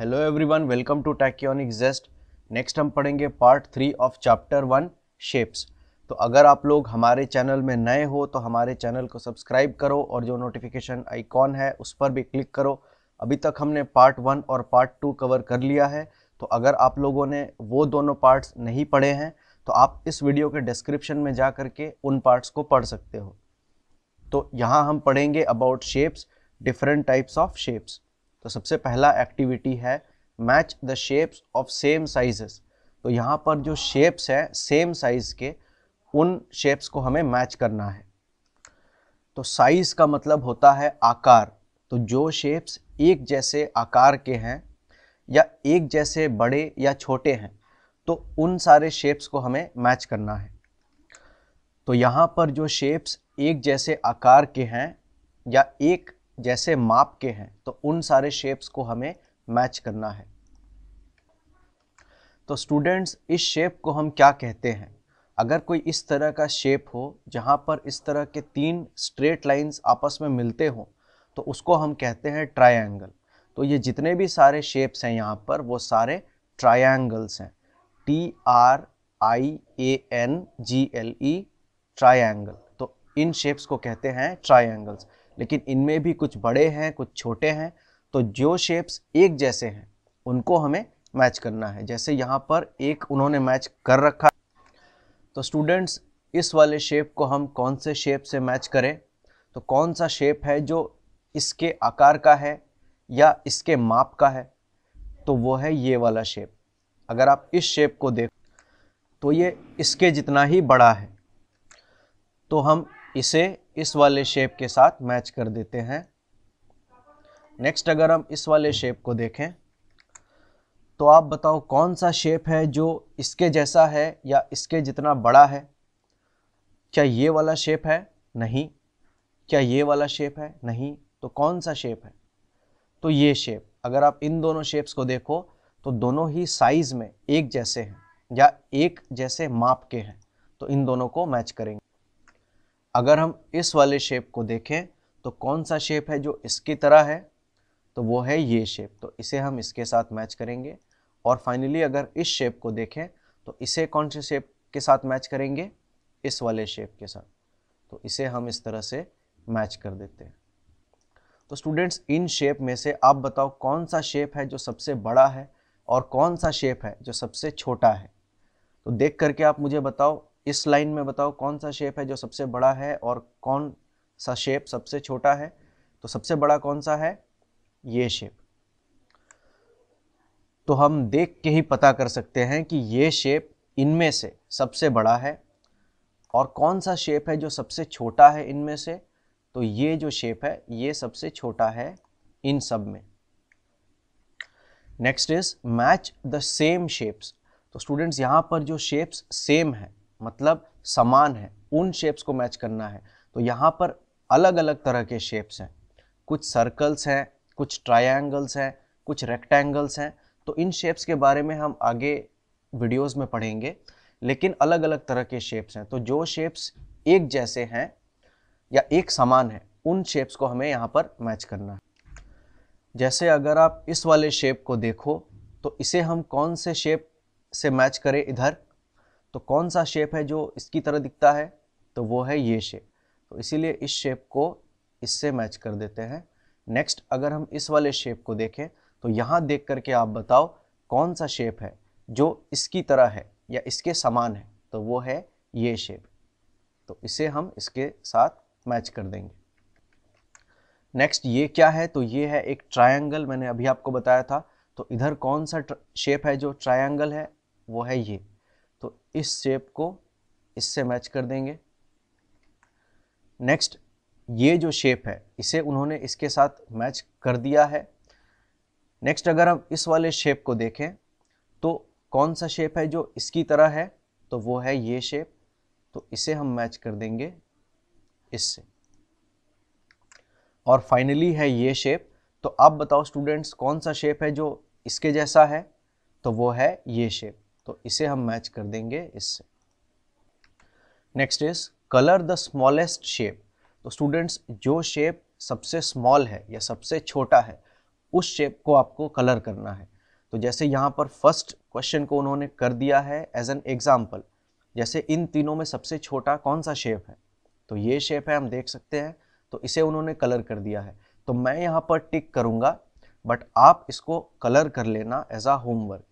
hello everyone welcome to Tachyonic Zest next हम पढ़ेंगे part three of chapter one shapes तो अगर आप लोग हमारे चैनल में नए हो तो हमारे चैनल को सब्सक्राइब करो और जो नोटिफिकेशन आइकॉन है उस पर भी क्लिक करो अभी तक हमने पार्ट वन और पार्ट टू कवर कर लिया है तो अगर आप लोगों ने वो दोनों पार्ट्स नहीं पढ़े हैं तो आप इस वीडियो के डिस्क्रिप्शन में जा करके उन पार्ट्स को पढ़ सकते हो तो यहाँ हम पढ़ेंगे about shapes different types of shapes तो सबसे पहला एक्टिविटी है match the shapes of same sizes तो यहाँ पर जो शेप्स हैं सेम साइज़ के उन शेप्स को हमें मैच करना है तो साइज़ का मतलब होता है आकार तो जो शेप्स एक जैसे आकार के हैं या एक जैसे बड़े या छोटे हैं तो उन सारे शेप्स को हमें मैच करना है तो यहाँ पर जो शेप्स एक जैसे आकार के हैं या एक जैसे माप के हैं तो उन सारे शेप्स को हमें मैच करना है तो स्टूडेंट्स इस शेप को हम क्या कहते हैं अगर कोई इस तरह का शेप हो जहाँ पर इस तरह के तीन स्ट्रेट लाइंस आपस में मिलते हो तो उसको हम कहते हैं ट्रायंगल तो ये जितने भी सारे शेप्स हैं यहाँ पर वो सारे ट्रायंगल्स हैं T R I A N G L E triangle तो इन शेप्स को कहते हैं ट्रायंगल्स लेकिन इनमें भी कुछ बड़े हैं कुछ छोटे हैं तो जो शेप्स एक जैसे हैं उनको हमें मैच करना है जैसे यहाँ पर एक उन्होंने मैच कर रखा तो स्टूडेंट्स इस वाले शेप को हम कौन से शेप से मैच करें तो कौन सा शेप है जो इसके आकार का है या इसके माप का है तो वो है ये वाला शेप अगर आप इस शेप को देख तो ये इसके जितना ही बड़ा है तो हम इसे इस वाले शेप के साथ मैच कर देते हैं नेक्स्ट अगर हम इस वाले शेप को देखें तो आप बताओ कौन सा शेप है जो इसके जैसा है या इसके जितना बड़ा है क्या ये वाला शेप है नहीं क्या ये वाला शेप है नहीं तो कौन सा शेप है तो ये शेप अगर आप इन दोनों शेप्स को देखो तो दोनों ही साइज़ में एक जैसे हैं या एक जैसे माप के हैं तो इन दोनों को मैच करेंगे अगर हम इस वाले शेप को देखें तो कौन सा शेप है जो इसकी तरह है तो वो है ये शेप तो इसे हम इसके साथ मैच करेंगे और फाइनली अगर इस शेप को देखें तो इसे कौन से शेप के साथ मैच करेंगे इस वाले शेप के साथ तो इसे हम इस तरह से मैच कर देते हैं तो स्टूडेंट्स इन शेप में से आप बताओ कौन सा शेप है जो सबसे बड़ा है और कौन सा शेप है जो सबसे छोटा है तो देख करके आप मुझे बताओ इस लाइन में बताओ कौन सा शेप है जो सबसे बड़ा है और कौन सा शेप सबसे छोटा है तो सबसे बड़ा कौन सा है ये शेप तो हम देख के ही पता कर सकते हैं कि ये शेप इनमें से सबसे बड़ा है और कौन सा शेप है जो सबसे छोटा है इनमें से तो ये जो शेप है ये सबसे छोटा है इन सब में next is match the same shapes तो स्टूडेंट्स यहाँ पर जो शेप्स सेम है मतलब समान है उन शेप्स को मैच करना है तो यहाँ पर अलग अलग तरह के शेप्स हैं कुछ सर्कल्स हैं कुछ ट्रायंगल्स हैं कुछ रेक्टेंगल्स हैं तो इन शेप्स के बारे में हम आगे वीडियोस में पढ़ेंगे लेकिन अलग अलग तरह के शेप्स हैं तो जो शेप्स एक जैसे हैं या एक समान है उन शेप्स को हमें यहाँ पर मैच करना है जैसे अगर आप इस वाले शेप को देखो तो इसे हम कौन से शेप से मैच करें इधर तो कौन सा शेप है जो इसकी तरह दिखता है तो वो है ये शेप तो इसीलिए इस शेप को इससे मैच कर देते हैं नेक्स्ट अगर हम इस वाले शेप को देखें तो यहाँ देख करके आप बताओ कौन सा शेप है जो इसकी तरह है या इसके समान है तो वो है ये शेप तो इसे हम इसके साथ मैच कर देंगे नेक्स्ट ये क्या है तो ये है एक ट्रायंगल मैंने अभी आपको बताया था तो इधर कौन सा शेप है जो ट्रायंगल है वो है ये तो इस शेप को इससे मैच कर देंगे नेक्स्ट ये जो शेप है इसे उन्होंने इसके साथ मैच कर दिया है नेक्स्ट अगर हम इस वाले शेप को देखें तो कौन सा शेप है जो इसकी तरह है तो वो है ये शेप तो इसे हम मैच कर देंगे इससे और फाइनली है ये शेप तो आप बताओ स्टूडेंट्स कौन सा शेप है जो इसके जैसा है तो वो है ये शेप तो इसे हम मैच कर देंगे इससे next is colour the smallest shape तो स्टूडेंट्स जो शेप सबसे स्मॉल है या सबसे छोटा है उस शेप को आपको कलर करना है तो जैसे यहाँ पर फर्स्ट क्वेश्चन को उन्होंने कर दिया है एज एन एग्जाम्पल जैसे इन तीनों में सबसे छोटा कौन सा शेप है तो ये शेप है हम देख सकते हैं तो इसे उन्होंने कलर कर दिया है तो मैं यहाँ पर टिक करूँगा बट आप इसको कलर कर लेना एज आ होमवर्क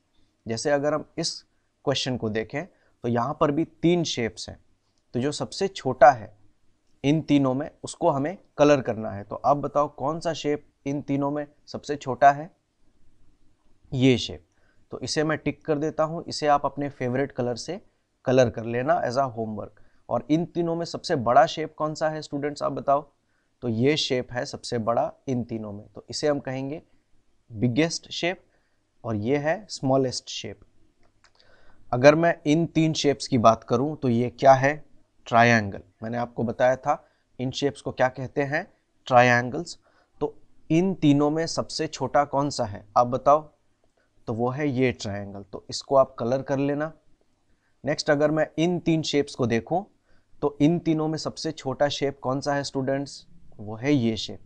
जैसे अगर हम इस क्वेश्चन को देखें तो यहाँ पर भी तीन शेप्स हैं तो जो सबसे छोटा है इन तीनों में उसको हमें कलर करना है तो अब बताओ कौन सा शेप इन तीनों में सबसे छोटा है ये शेप तो इसे मैं टिक कर देता हूँ इसे आप अपने फेवरेट कलर से कलर कर लेना एज आ होमवर्क और इन तीनों में सबसे बड़ा शेप कौन सा है स्टूडेंट्स आप बताओ तो ये शेप है सबसे बड़ा इन तीनों में तो इसे हम कहेंगे बिगेस्ट शेप और ये है स्मॉलेस्ट शेप अगर मैं इन तीन शेप्स की बात करूं तो ये क्या है ट्रायंगल मैंने आपको बताया था इन शेप्स को क्या कहते हैं ट्रायंगल्स तो इन तीनों में सबसे छोटा कौन सा है आप बताओ तो वो है ये ट्रायंगल तो इसको आप कलर कर लेना नेक्स्ट अगर मैं इन तीन शेप्स को देखूं तो इन तीनों में सबसे छोटा शेप कौन सा है स्टूडेंट्स वो है ये शेप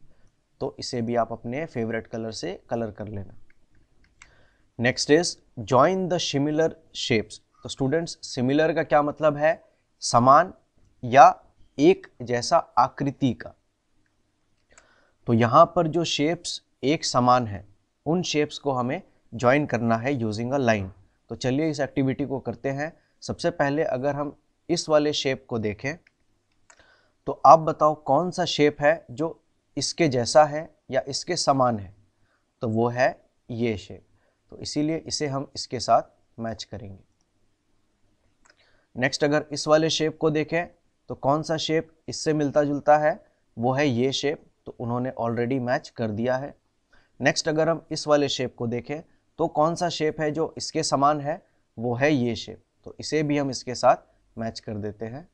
तो इसे भी आप अपने फेवरेट कलर से कलर कर लेना next is join the similar shapes तो स्टूडेंट्स सिमिलर का क्या मतलब है समान या एक जैसा आकृति का तो यहाँ पर जो शेप्स एक समान है उन शेप्स को हमें ज्वाइन करना है यूजिंग अ लाइन तो चलिए इस एक्टिविटी को करते हैं सबसे पहले अगर हम इस वाले शेप को देखें तो आप बताओ कौन सा शेप है जो इसके जैसा है या इसके समान है तो वो है ये शेप तो इसीलिए इसे हम इसके साथ मैच करेंगे नेक्स्ट अगर इस वाले शेप को देखें तो कौन सा शेप इससे मिलता जुलता है वो है ये शेप तो उन्होंने ऑलरेडी मैच कर दिया है नेक्स्ट अगर हम इस वाले शेप को देखें तो कौन सा शेप है जो इसके समान है वो है ये शेप तो इसे भी हम इसके साथ मैच कर देते हैं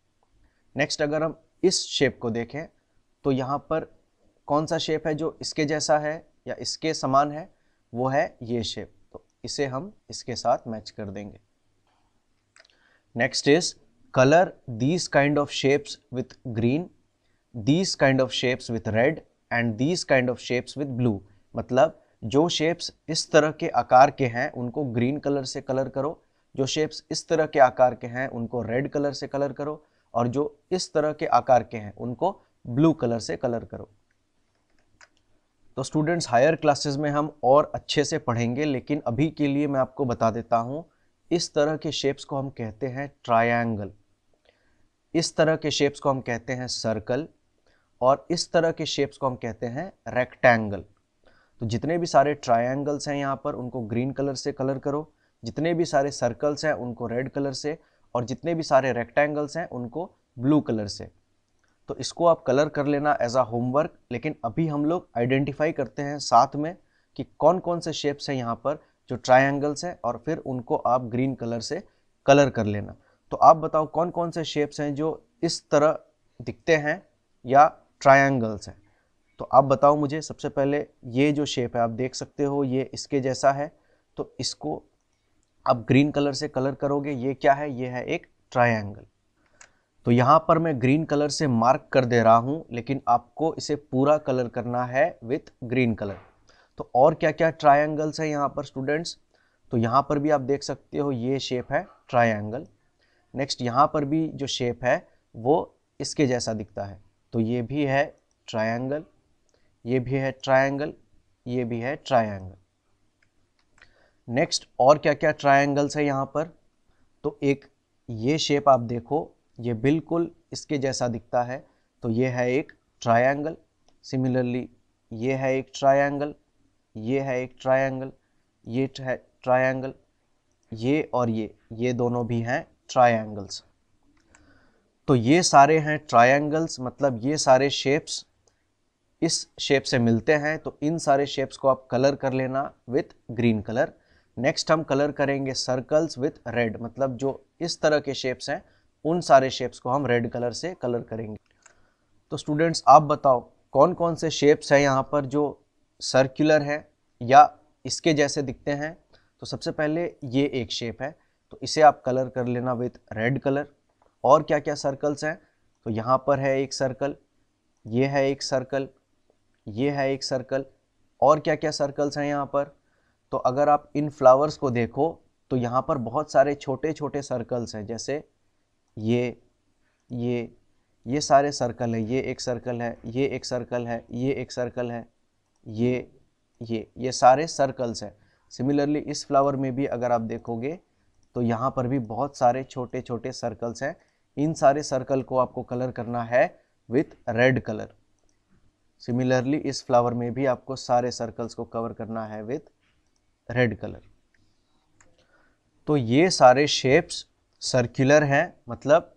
नेक्स्ट अगर हम इस शेप को देखें तो यहाँ पर कौन सा शेप है जो इसके जैसा है या इसके समान है वो है ये शेप इसे हम इसके साथ मैच कर देंगे next is colour these kind of shapes with green these kind of shapes with red and these kind of shapes with blue मतलब जो शेप्स इस तरह के आकार के हैं उनको ग्रीन कलर से कलर करो जो शेप्स इस तरह के आकार के हैं उनको रेड कलर से कलर करो और जो इस तरह के आकार के हैं उनको ब्लू कलर से कलर करो तो स्टूडेंट्स हायर क्लासेस में हम और अच्छे से पढ़ेंगे लेकिन अभी के लिए मैं आपको बता देता हूँ इस तरह के शेप्स को हम कहते हैं ट्रायंगल इस तरह के शेप्स को हम कहते हैं सर्कल और इस तरह के शेप्स को हम कहते हैं रेक्टेंगल तो जितने भी सारे ट्रायंगल्स हैं यहाँ पर उनको ग्रीन कलर से कलर करो जितने भी सारे सर्कल्स हैं उनको रेड कलर से और जितने भी सारे रेक्टेंगल्स हैं उनको ब्लू कलर से तो इसको आप कलर कर लेना एज आ होमवर्क लेकिन अभी हम लोग आइडेंटिफाई करते हैं साथ में कि कौन कौन से शेप्स हैं यहाँ पर जो ट्राइंगल्स हैं और फिर उनको आप ग्रीन कलर से कलर कर लेना तो आप बताओ कौन कौन से शेप्स हैं जो इस तरह दिखते हैं या ट्राइंगल्स हैं तो आप बताओ मुझे सबसे पहले ये जो शेप है आप देख सकते हो ये इसके जैसा है तो इसको आप ग्रीन कलर से कलर करोगे ये क्या है ये है एक ट्राइंगल तो यहाँ पर मैं ग्रीन कलर से मार्क कर दे रहा हूँ लेकिन आपको इसे पूरा कलर करना है विथ ग्रीन कलर तो और क्या क्या ट्राइंगल्स है यहाँ पर स्टूडेंट्स तो यहाँ पर भी आप देख सकते हो ये शेप है ट्राइंगल नेक्स्ट यहाँ पर भी जो शेप है वो इसके जैसा दिखता है तो ये भी है ट्राइंगल ये भी है ट्राइंगल ये भी है ट्राइंगल नेक्स्ट और क्या क्या ट्राइंगल्स है यहाँ पर तो एक ये शेप आप देखो ये बिल्कुल इसके जैसा दिखता है तो ये है एक ट्रायंगल सिमिलरली ये है एक ट्रायंगल ये है एक ट्रायंगल ये है ट्रायंगल ये और ये ये दोनों भी हैं ट्रायंगल्स तो ये सारे हैं ट्रायंगल्स मतलब ये सारे शेप्स इस शेप से मिलते हैं तो इन सारे शेप्स को आप कलर कर लेना विथ ग्रीन कलर नेक्स्ट हम कलर करेंगे सर्कल्स विथ रेड मतलब जो इस तरह के शेप्स हैं उन सारे शेप्स को हम रेड कलर से कलर करेंगे तो स्टूडेंट्स आप बताओ कौन कौन से शेप्स हैं यहाँ पर जो सर्कुलर हैं या इसके जैसे दिखते हैं तो सबसे पहले ये एक शेप है तो इसे आप कलर कर लेना विथ रेड कलर और क्या क्या सर्कल्स हैं तो यहाँ पर है एक सर्कल ये है एक सर्कल ये है एक सर्कल और क्या क्या सर्कल्स हैं यहाँ पर तो अगर आप इन फ्लावर्स को देखो तो यहाँ पर बहुत सारे छोटे छोटे सर्कल्स हैं जैसे ये ये ये सारे सर्कल है ये एक सर्कल है ये एक सर्कल है ये एक सर्कल है ये ये ये सारे सर्कल्स हैं सिमिलरली इस फ्लावर में भी अगर आप देखोगे तो यहाँ पर भी बहुत सारे छोटे छोटे सर्कल्स हैं इन सारे सर्कल को आपको कलर करना है विथ रेड कलर सिमिलरली इस फ्लावर में भी आपको सारे सर्कल्स को कवर करना है विथ रेड कलर तो ये सारे शेप्स सर्कुलर हैं मतलब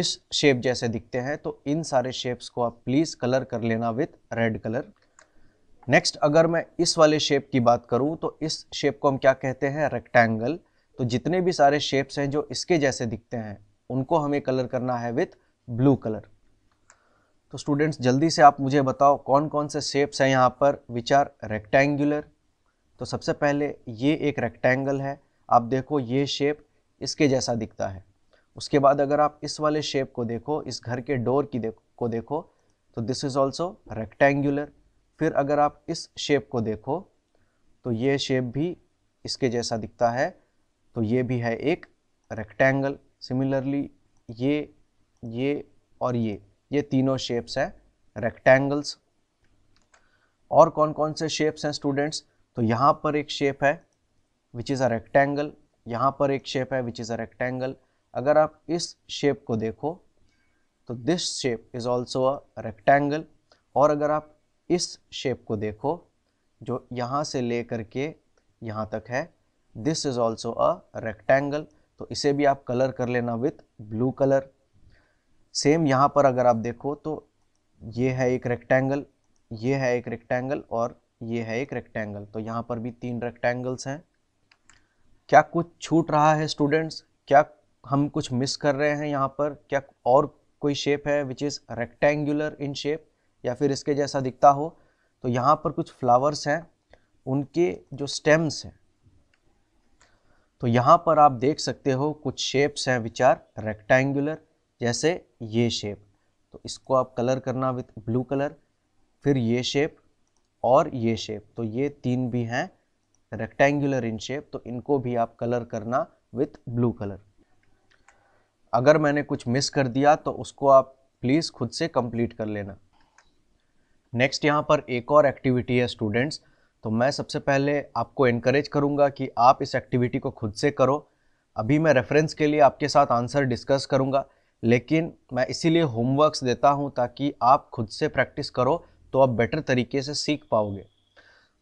इस शेप जैसे दिखते हैं तो इन सारे शेप्स को आप प्लीज़ कलर कर लेना विथ रेड कलर नेक्स्ट अगर मैं इस वाले शेप की बात करूं तो इस शेप को हम क्या कहते हैं रेक्टेंगल तो जितने भी सारे शेप्स हैं जो इसके जैसे दिखते हैं उनको हमें कलर करना है विथ ब्लू कलर तो स्टूडेंट्स जल्दी से आप मुझे बताओ कौन कौन से शेप्स हैं यहाँ पर विच आर रेक्टेंगुलर तो सबसे पहले ये एक रेक्टेंगल है आप देखो ये शेप इसके जैसा दिखता है उसके बाद अगर आप इस वाले शेप को देखो इस घर के डोर की देख को देखो तो दिस इज़ ऑल्सो रेक्टेंगुलर फिर अगर आप इस शेप को देखो तो ये शेप भी इसके जैसा दिखता है तो ये भी है एक रेक्टेंगल सिमिलरली ये ये और ये ये तीनों शेप्स हैं रेक्टेंगल्स और कौन कौन से शेप्स हैं स्टूडेंट्स तो यहाँ पर एक शेप है विच इज़ अ रेक्टेंगल यहाँ पर एक शेप है विच इज़ अ रेक्टेंगल अगर आप इस शेप को देखो तो this shape is also a rectangle और अगर आप इस शेप को देखो जो यहाँ से ले करके यहाँ तक है this is also a rectangle तो इसे भी आप कलर कर लेना विथ ब्लू कलर सेम यहाँ पर अगर आप देखो तो ये है एक रेक्टेंगल ये है एक रेक्टेंगल और ये है एक रेक्टेंगल तो यहाँ पर भी तीन रेक्टेंगल्स हैं क्या कुछ छूट रहा है स्टूडेंट्स क्या हम कुछ मिस कर रहे हैं यहाँ पर क्या और कोई शेप है which is rectangular in shape या फिर इसके जैसा दिखता हो तो यहाँ पर कुछ फ्लावर्स हैं उनके जो स्टेम्स हैं तो यहाँ पर आप देख सकते हो कुछ शेप्स हैं विच आर रेक्टेंगुलर जैसे ये शेप तो इसको आप कलर करना विथ ब्लू कलर फिर ये शेप और ये शेप तो ये तीन भी हैं रेक्टेंगुलर इन शेप तो इनको भी आप कलर करना विथ ब्लू कलर अगर मैंने कुछ मिस कर दिया तो उसको आप प्लीज़ खुद से कंप्लीट कर लेना नेक्स्ट यहाँ पर एक और एक्टिविटी है स्टूडेंट्स तो मैं सबसे पहले आपको इनक्रेज करूँगा कि आप इस एक्टिविटी को खुद से करो अभी मैं रेफरेंस के लिए आपके साथ आंसर डिस्कस करूँगा लेकिन मैं इसीलिए होमवर्क्स देता हूँ ताकि आप खुद से प्रैक्टिस करो तो आप बेटर तरीके से सीख पाओगे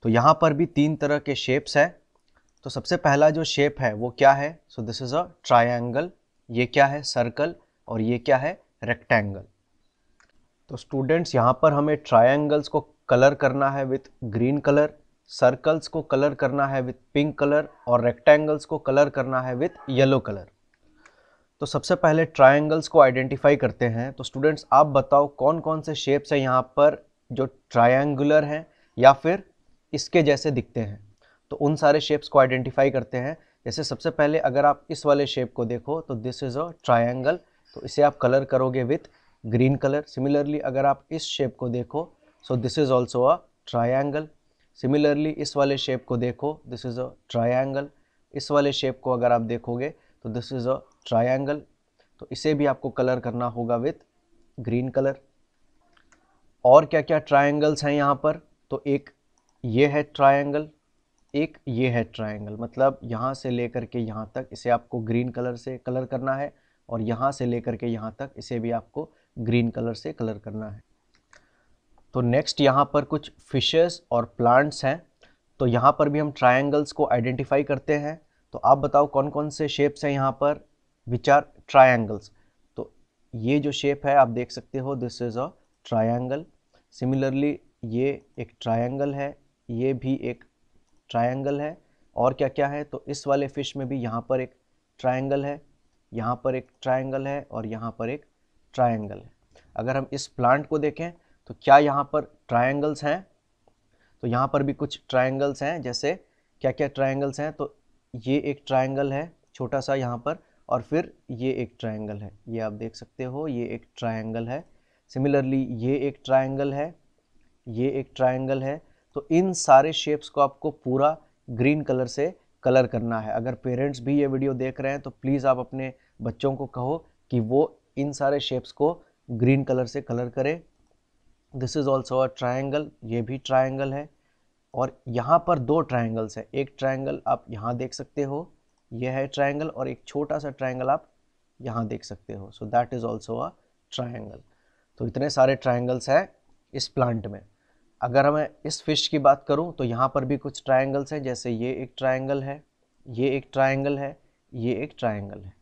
तो यहाँ पर भी तीन तरह के शेप्स है तो सबसे पहला जो शेप है वो क्या है so this is a triangle ये क्या है सर्कल और ये क्या है रेक्टेंगल तो स्टूडेंट्स यहाँ पर हमें ट्राइंगल्स को कलर करना है विथ ग्रीन कलर सर्कल्स को कलर करना है विथ पिंक कलर और रेक्टेंगल्स को कलर करना है विथ येलो कलर तो सबसे पहले ट्राइंगल्स को आइडेंटिफाई करते हैं तो स्टूडेंट्स आप बताओ कौन कौन से शेप्स हैं यहाँ पर जो ट्राइंगुलर हैं या फिर इसके जैसे दिखते हैं तो उन सारे शेप्स को आइडेंटिफाई करते हैं जैसे सबसे पहले अगर आप इस वाले शेप को देखो तो दिस इज़ अ ट्राइंगल तो इसे आप कलर करोगे विथ ग्रीन कलर सिमिलरली अगर आप इस शेप को देखो so this is also a triangle similarly इस वाले शेप को देखो दिस इज़ अ ट्राइंगल इस वाले शेप को अगर आप देखोगे तो दिस इज़ अ ट्राइंगल तो इसे भी आपको कलर करना होगा विथ ग्रीन कलर और क्या क्या ट्राइंगल्स हैं यहाँ पर तो एक ये है ट्रायंगल एक ये है ट्रायंगल मतलब यहाँ से लेकर के यहाँ तक इसे आपको ग्रीन कलर से कलर करना है और यहाँ से लेकर के यहाँ तक इसे भी आपको ग्रीन कलर से कलर करना है तो नेक्स्ट यहाँ पर कुछ फिशेस और प्लांट्स हैं तो यहाँ पर भी हम ट्रायंगल्स को आइडेंटिफाई करते हैं तो आप बताओ कौन कौन से शेप्स हैं यहाँ पर विच आर ट्रायंगल्स तो ये जो शेप है आप देख सकते हो this is a triangle similarly ये एक ट्रायंगल है ये भी एक ट्रायंगल है और क्या क्या है तो इस वाले फिश में भी यहाँ पर एक ट्रायंगल है यहाँ पर एक ट्रायंगल है और यहाँ पर एक ट्रायंगल है अगर हम इस प्लांट को देखें तो क्या यहाँ पर ट्रायंगल्स हैं तो यहाँ पर भी कुछ ट्रायंगल्स हैं जैसे क्या क्या ट्रायंगल्स हैं तो ये एक ट्रायंगल है छोटा सा यहाँ पर और फिर ये एक ट्रायंगल है ये आप देख सकते हो ये एक ट्रायंगल है सिमिलरली ये एक ट्रायंगल है ये एक ट्रायंगल है तो इन सारे शेप्स को आपको पूरा ग्रीन कलर से कलर करना है अगर पेरेंट्स भी ये वीडियो देख रहे हैं तो प्लीज़ आप अपने बच्चों को कहो कि वो इन सारे शेप्स को ग्रीन कलर से कलर करें this is also a triangle ये भी ट्राइंगल है और यहाँ पर दो ट्राइंगल्स हैं एक ट्राइंगल आप यहाँ देख सकते हो यह है ट्राइंगल और एक छोटा सा ट्राइंगल आप यहाँ देख सकते हो so that is also a triangle तो इतने सारे ट्राइंगल्स हैं इस प्लांट में अगर मैं इस फिश की बात करूं तो यहाँ पर भी कुछ ट्रायंगल्स हैं जैसे ये एक ट्रायंगल है ये एक ट्रायंगल है ये एक ट्रायंगल है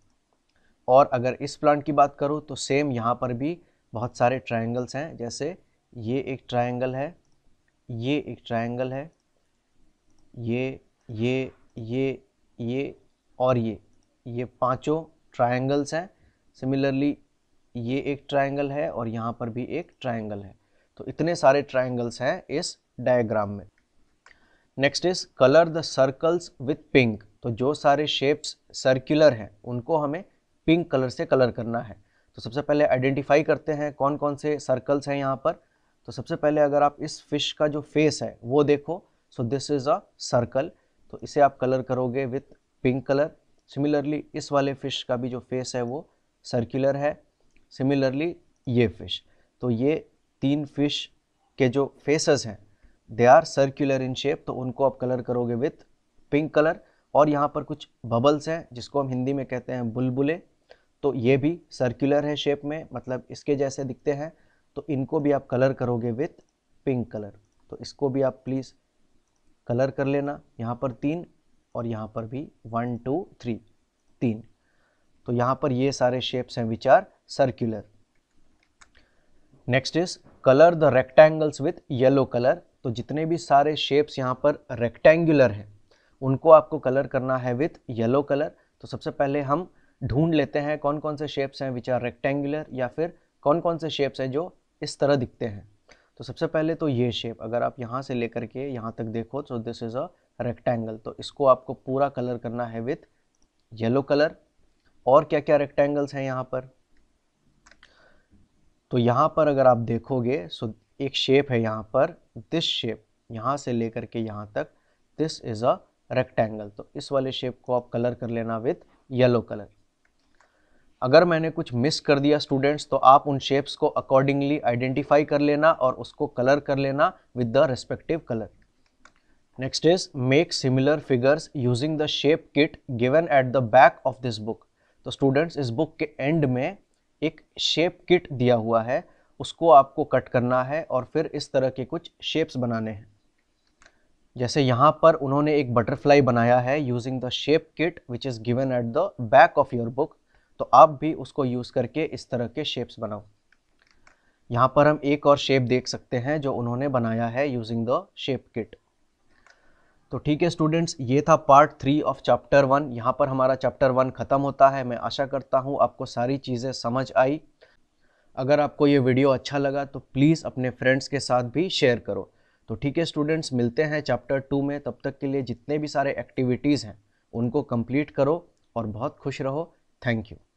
और अगर इस प्लांट की बात करूं तो सेम यहाँ पर भी बहुत सारे ट्रायंगल्स हैं जैसे ये एक ट्रायंगल है ये एक ट्रायंगल है ये ये ये ये और ये ये पाँचों ट्रायंगल्स हैं सिमिलरली ये एक ट्रायंगल है और यहाँ पर भी एक ट्रायंगल है तो इतने सारे ट्राइंगल्स हैं इस डायग्राम में next is colour the circles with pink तो जो सारे शेप्स सर्कुलर हैं उनको हमें पिंक कलर से कलर करना है तो सबसे पहले आइडेंटिफाई करते हैं कौन कौन से सर्कल्स हैं यहाँ पर तो सबसे पहले अगर आप इस फिश का जो फेस है वो देखो so this is a circle तो इसे आप कलर करोगे विथ पिंक कलर सिमिलरली इस वाले फिश का भी जो फेस है वो सर्कुलर है सिमिलरली ये फिश तो ये तीन फिश के जो फेसेस हैं they are circular in shape तो उनको आप कलर करोगे विथ पिंक कलर और यहाँ पर कुछ बबल्स हैं जिसको हम हिंदी में कहते हैं बुलबुलें तो ये भी सर्कुलर है शेप में मतलब इसके जैसे दिखते हैं तो इनको भी आप कलर करोगे विथ पिंक कलर तो इसको भी आप प्लीज़ कलर कर लेना यहाँ पर तीन और यहाँ पर भी वन टू थ्री तीन तो यहाँ पर ये सारे शेप्स हैं which are circular next is colour the rectangles with yellow colour तो जितने भी सारे शेप्स यहाँ पर रेक्टेंगुलर हैं उनको आपको कलर करना है विथ येलो कलर तो सबसे पहले हम ढूंढ लेते हैं कौन कौन से शेप्स हैं विच आर रेक्टेंगुलर या फिर कौन कौन से शेप्स हैं जो इस तरह दिखते हैं तो सबसे पहले तो ये शेप अगर आप यहाँ से लेकर के यहाँ तक देखो तो दिस इज़ अ रेक्टेंगल तो इसको आपको पूरा कलर करना है विथ येलो कलर और क्या क्या रेक्टेंगल्स हैं यहाँ पर तो यहाँ पर अगर आप देखोगे सो एक शेप है यहाँ पर दिस शेप यहाँ से लेकर के यहाँ तक दिस इज़ अ रेक्टेंगल तो इस वाले शेप को आप कलर कर लेना विथ येलो कलर अगर मैंने कुछ मिस कर दिया स्टूडेंट्स तो आप उन शेप्स को अकॉर्डिंगली आइडेंटिफाई कर लेना और उसको कलर कर लेना with the respective colour next is make similar figures using the shape kit given at the back of this book तो स्टूडेंट्स इस बुक के एंड में एक शेप किट दिया हुआ है उसको आपको कट करना है और फिर इस तरह के कुछ शेप्स बनाने हैं जैसे यहाँ पर उन्होंने एक बटरफ्लाई बनाया है using the shape kit which is given at the back of your book तो आप भी उसको यूज़ करके इस तरह के शेप्स बनाओ यहाँ पर हम एक और शेप देख सकते हैं जो उन्होंने बनाया है यूजिंग द शेप किट तो ठीक है स्टूडेंट्स ये था part three of chapter one यहाँ पर हमारा चैप्टर वन ख़त्म होता है मैं आशा करता हूँ आपको सारी चीज़ें समझ आई अगर आपको ये वीडियो अच्छा लगा तो प्लीज़ अपने फ्रेंड्स के साथ भी शेयर करो तो ठीक है स्टूडेंट्स मिलते हैं चैप्टर टू में तब तक के लिए जितने भी सारे एक्टिविटीज़ हैं उनको कंप्लीट करो और बहुत खुश रहो थैंक यू